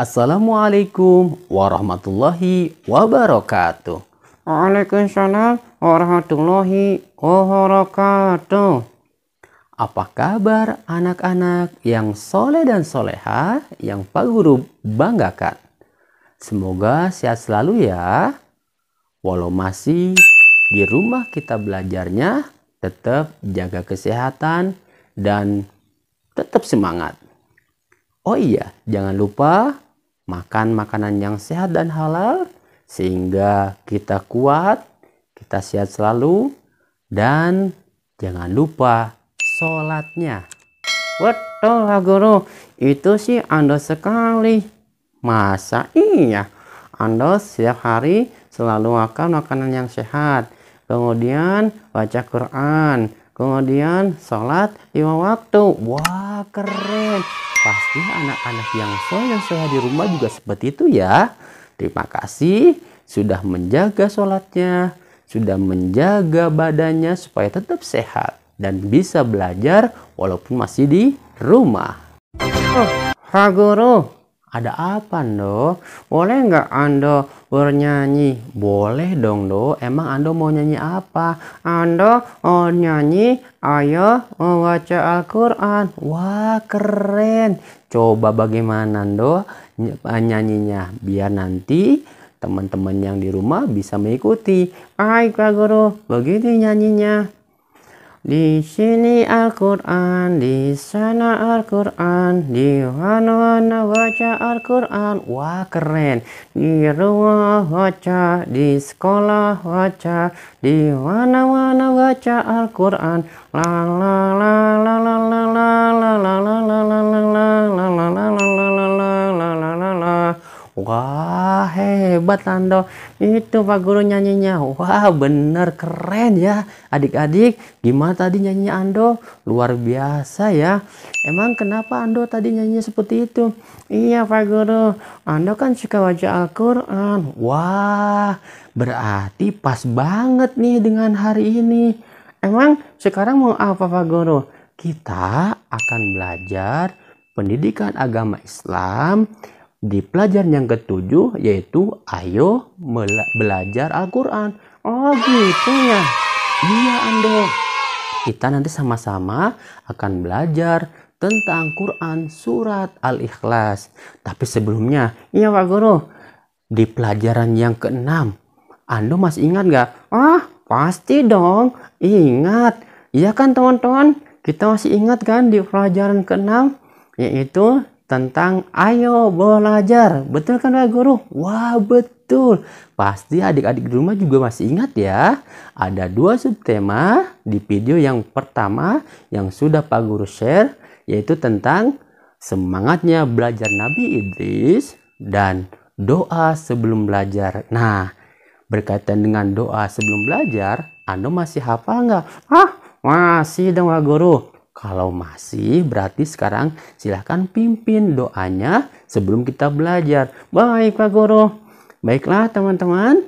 Assalamualaikum warahmatullahi wabarakatuh. Waalaikumsalam warahmatullahi wabarakatuh. Apa kabar anak-anak yang soleh dan soleha yang Pak Guru banggakan? Semoga sehat selalu ya. Walau masih di rumah kita belajarnya, tetap jaga kesehatan dan tetap semangat. Oh iya, jangan lupa makan makanan yang sehat dan halal sehingga kita kuat, kita sehat selalu, dan jangan lupa sholatnya. Betul, Guru. Itu sih Anda sekali. Masa iya? Anda setiap hari selalu makan makanan yang sehat. Kemudian baca Quran Kemudian sholat lima waktu. Wah keren. Pasti anak-anak yang soleh sehat di rumah juga seperti itu ya. Terima kasih sudah menjaga sholatnya, sudah menjaga badannya supaya tetap sehat dan bisa belajar walaupun masih di rumah. Oh, ha guru, ada apa Ndo? Boleh nggak Ando bernyanyi? Boleh dong Ndo. Emang Ando mau nyanyi apa? Ando mau oh, nyanyi ayo membaca oh, Al-Quran. Wah keren. Coba bagaimana Ndo, eh, nyanyinya biar nanti teman-teman yang di rumah bisa mengikuti. Ayo, Kak Guru, begini nyanyinya. Di sini Al-Quran, di sana Al-Quran, di mana-mana baca Al-Quran. Wah keren. Di rumah baca, di sekolah baca, di mana-mana baca Al-Quran. La la la la la la la la la la la la la la la la la Wah hebat Ando Itu Pak Guru nyanyinya Wah bener keren ya Adik-adik gimana tadi nyanyinya Ando Luar biasa ya Emang kenapa Ando tadi nyanyinya seperti itu Iya Pak Guru Ando kan suka wajah Al-Quran Wah berarti pas banget nih dengan hari ini Emang sekarang mau apa Pak Guru? Kita akan belajar pendidikan agama Islam di pelajaran yang ketujuh yaitu ayo belajar Al-Quran oh gitu ya iya Ando kita nanti sama-sama akan belajar tentang Quran surat Al-Ikhlas tapi sebelumnya iya Pak Guru di pelajaran yang keenam Ando masih ingat nggak? ah pasti dong ingat iya kan teman-teman kita masih ingat kan di pelajaran keenam yaitu tentang ayo belajar. Betul kan Pak Guru? Wah betul. Pasti adik-adik di rumah juga masih ingat ya. Ada dua subtema di video yang pertama yang sudah Pak Guru share yaitu tentang semangatnya belajar Nabi Idris dan doa sebelum belajar. Nah, berkaitan dengan doa sebelum belajar, Anda masih hafal nggak? Ah, masih dong Pak Guru. Kalau masih, berarti sekarang silahkan pimpin doanya sebelum kita belajar. Baik Pak Guru. Baiklah teman-teman,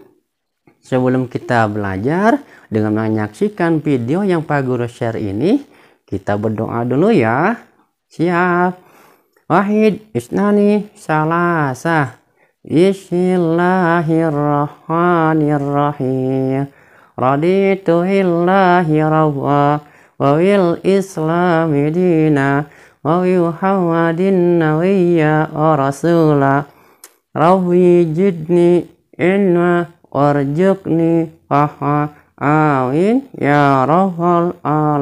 sebelum kita belajar dengan menyaksikan video yang Pak Guru share ini, kita berdoa dulu ya. Siap. Wahid Isnani salasa Bismillahirrahmanirrahim Raditu illahi rabbah. Wawil Islam Medina, wawil hawa dina wiyah ora su la, raw wiyjid ni enna, orjuk ni paha ya rohol a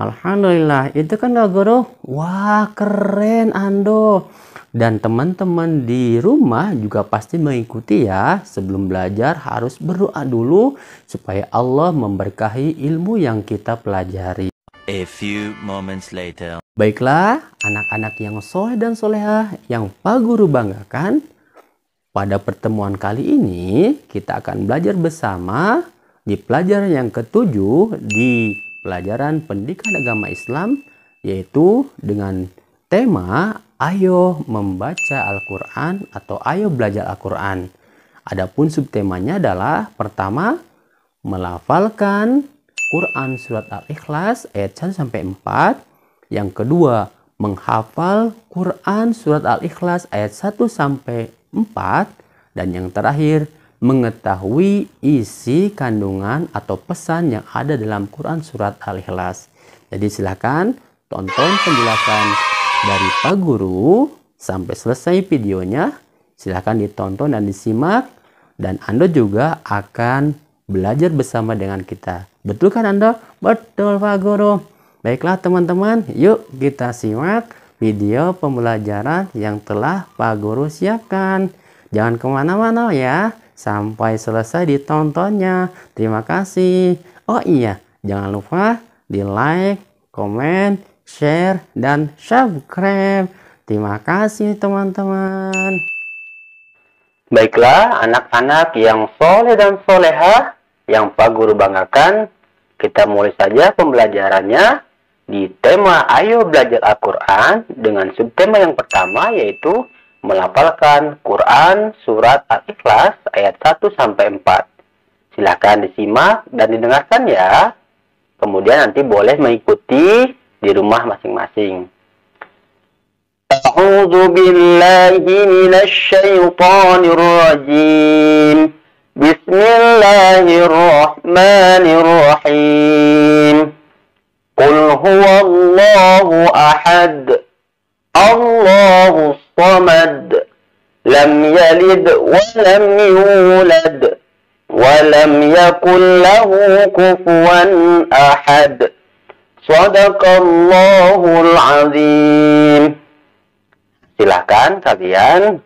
Alhamdulillah itu kan lagu godo, wa keren ando dan teman-teman di rumah juga pasti mengikuti ya. Sebelum belajar harus berdoa dulu supaya Allah memberkahi ilmu yang kita pelajari. A few moments later. Baiklah, anak-anak yang soleh dan soleha yang Pak Guru banggakan, pada pertemuan kali ini kita akan belajar bersama di pelajaran yang ketujuh di pelajaran pendidikan agama Islam yaitu dengan Tema, ayo membaca Al-Quran atau ayo belajar Al-Quran. Adapun subtemanya adalah pertama, melafalkan Quran Surat Al-Ikhlas ayat 1-4. Yang kedua, menghafal Quran Surat Al-Ikhlas ayat 1-4. Dan yang terakhir, mengetahui isi kandungan atau pesan yang ada dalam Quran Surat Al-Ikhlas. Jadi silakan tonton penjelasan dari Pak Guru. Sampai selesai videonya, silahkan ditonton dan disimak. Dan Anda juga akan belajar bersama dengan kita. Betul kan Anda? Betul Pak Guru. Baiklah teman-teman, yuk kita simak video pembelajaran yang telah Pak Guru siapkan. Jangan kemana-mana ya, sampai selesai ditontonnya. Terima kasih. Oh iya, jangan lupa di like, comment share, dan subscribe. Terima kasih teman-teman. Baiklah anak-anak yang soleh dan soleha yang Pak Guru banggakan, kita mulai saja pembelajarannya di tema Ayo Belajar Al-Quran dengan subtema yang pertama yaitu melafalkan Quran Surat Al-Ikhlas ayat 1-4. Silakan disimak dan didengarkan ya. Kemudian nanti boleh mengikuti di rumah masing-masing. A'udzu billahi minasy syaithanir rajim. Bismillahirrahmanirrahim. Qul huwallahu ahad. Allahus samad. لم يلد ولم يولد ولم يكن له كفوا أحد Allahul azim. Silahkan kalian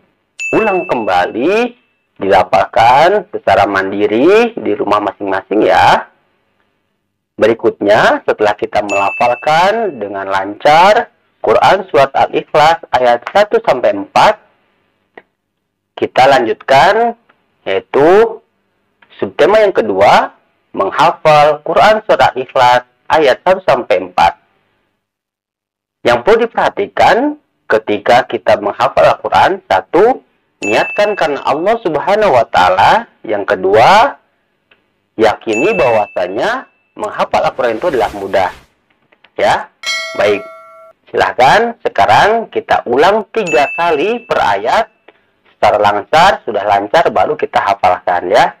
ulang kembali dilapalkan secara mandiri di rumah masing-masing ya. Berikutnya, setelah kita melafalkan dengan lancar Quran Surat Al-Ikhlas ayat 1-4, kita lanjutkan yaitu subtema yang kedua, menghafal Quran Surat Al-Ikhlas ayat 1 sampai 4. Yang perlu diperhatikan ketika kita menghafal Al-Qur'an, satu, niatkan karena Allah Subhanahu wa taala. Yang kedua, yakini bahwasanya menghafal Al-Qur'an itu adalah mudah. Ya. Baik. Silahkan sekarang kita ulang tiga kali per ayat secara lancar, sudah lancar baru kita hafalkan ya.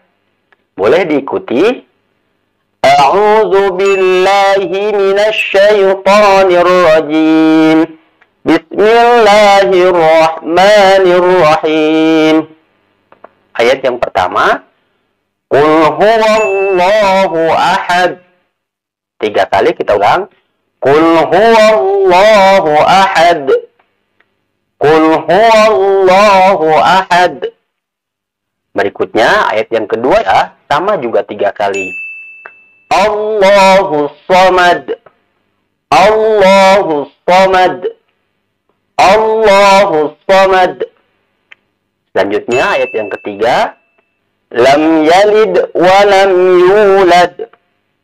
Boleh diikuti أعوذ بالله من الشيطان الرجيم بسم الله الرحمن الرحيم Ayat yang pertama Qul Allahu ahad Tiga kali kita ulang Qul Allahu ahad Qul Allahu ahad Berikutnya ayat yang kedua ya, sama juga tiga kali الله الصمد الله الصمد الله الصمد لم ayat yang ketiga لم يلد ولم يولد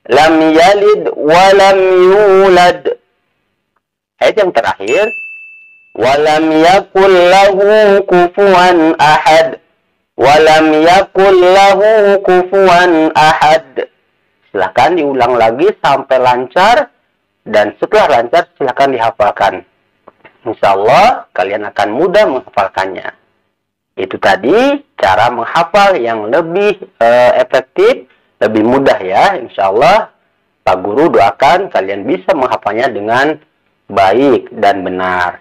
لم يلد ولم يولد آية yang ولم يكن له كفوا أحد ولم يكن له كفوا أحد silahkan diulang lagi sampai lancar dan setelah lancar silahkan dihafalkan Insya Allah kalian akan mudah menghafalkannya itu tadi cara menghafal yang lebih e, efektif lebih mudah ya Insya Allah Pak Guru doakan kalian bisa menghafalnya dengan baik dan benar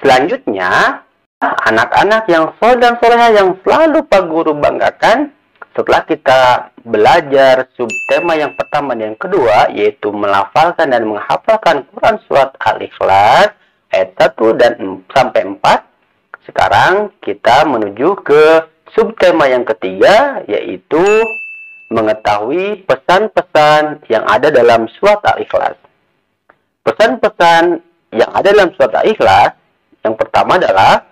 selanjutnya anak-anak yang soleh dan soleha yang selalu Pak Guru banggakan setelah kita belajar subtema yang pertama dan yang kedua, yaitu melafalkan dan menghafalkan Quran Surat Al-Ikhlas, ayat 1 dan sampai 4, sekarang kita menuju ke subtema yang ketiga, yaitu mengetahui pesan-pesan yang ada dalam surat Al-Ikhlas. Pesan-pesan yang ada dalam surat Al-Ikhlas yang pertama adalah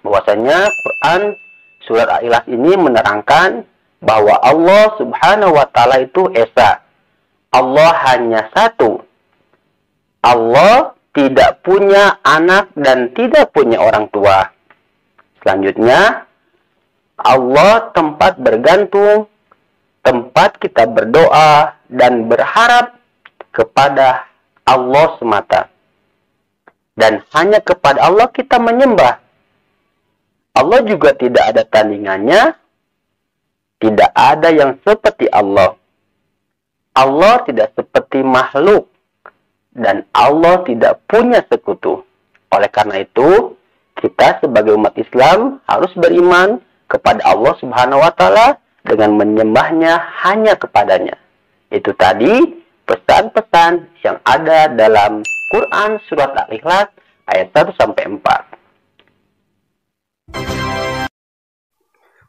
bahwasanya Quran surat Al-Ikhlas ini menerangkan bahwa Allah Subhanahu wa taala itu esa. Allah hanya satu. Allah tidak punya anak dan tidak punya orang tua. Selanjutnya, Allah tempat bergantung, tempat kita berdoa dan berharap kepada Allah semata. Dan hanya kepada Allah kita menyembah. Allah juga tidak ada tandingannya, tidak ada yang seperti Allah. Allah tidak seperti makhluk dan Allah tidak punya sekutu. Oleh karena itu, kita sebagai umat Islam harus beriman kepada Allah Subhanahu wa taala dengan menyembahnya hanya kepadanya. Itu tadi pesan-pesan yang ada dalam Quran surat Al-Ikhlas ayat 1 sampai 4.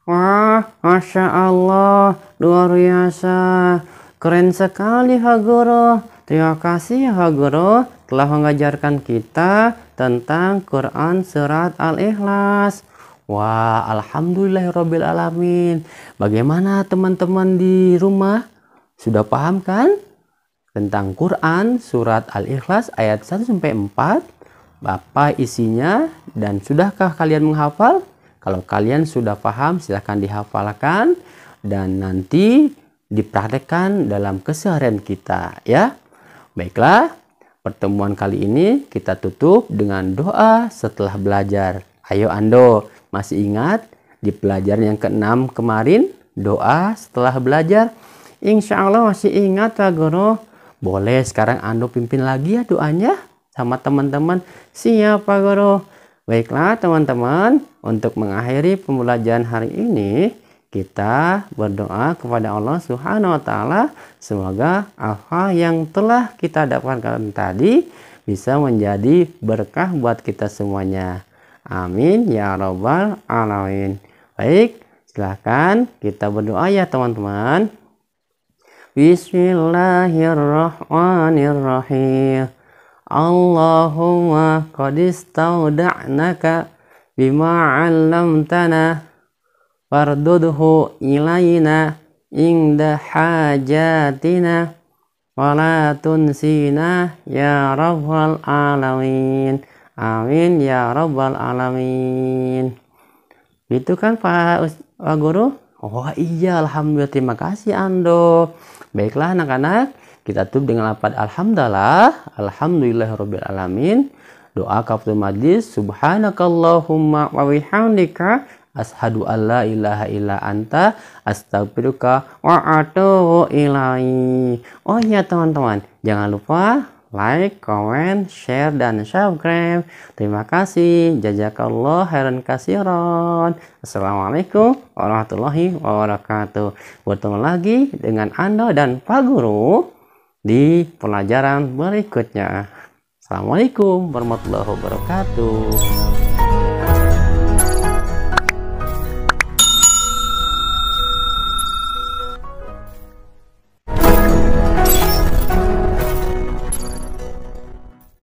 Wah, Masya Allah, luar biasa. Keren sekali Hagoro. Terima kasih Hagoro ya, telah mengajarkan kita tentang Quran Surat Al-Ikhlas. Wah, alhamdulillah ya Rabbil alamin. Bagaimana teman-teman di rumah? Sudah paham kan? Tentang Quran Surat Al-Ikhlas ayat 1 4. Bapak isinya dan sudahkah kalian menghafal? Kalau kalian sudah paham, silahkan dihafalkan dan nanti dipraktekkan dalam keseharian kita ya. Baiklah, pertemuan kali ini kita tutup dengan doa setelah belajar. Ayo Ando, masih ingat di pelajaran yang keenam kemarin doa setelah belajar? Insya Allah masih ingat Pak Guru. Boleh sekarang Ando pimpin lagi ya doanya sama teman-teman. siapa Pak Guru. Baiklah teman-teman, untuk mengakhiri pembelajaran hari ini, kita berdoa kepada Allah Subhanahu wa taala semoga apa yang telah kita dapatkan tadi bisa menjadi berkah buat kita semuanya. Amin ya rabbal alamin. Baik, silahkan kita berdoa ya teman-teman. Bismillahirrahmanirrahim. Allahumma qad naka bima 'allamtana fardudhu ilaina inda hajatina wala tunsina ya rabbal alamin amin ya rabbal alamin itu kan pak guru oh iya alhamdulillah terima kasih ando Baiklah anak-anak, kita tutup dengan lafaz alhamdulillah, Alhamdulillah Rabbil alamin. Doa kafatul majlis, subhanakallahumma wa bihamdika ashadu alla ilaha illa anta astagfiruka wa atubu ilahi. Oh ya teman-teman, jangan lupa like, comment, share, dan subscribe. Terima kasih. Jazakallah khairan kasiron. Assalamualaikum warahmatullahi wabarakatuh. Bertemu lagi dengan Anda dan Pak Guru di pelajaran berikutnya. Assalamualaikum warahmatullahi wabarakatuh.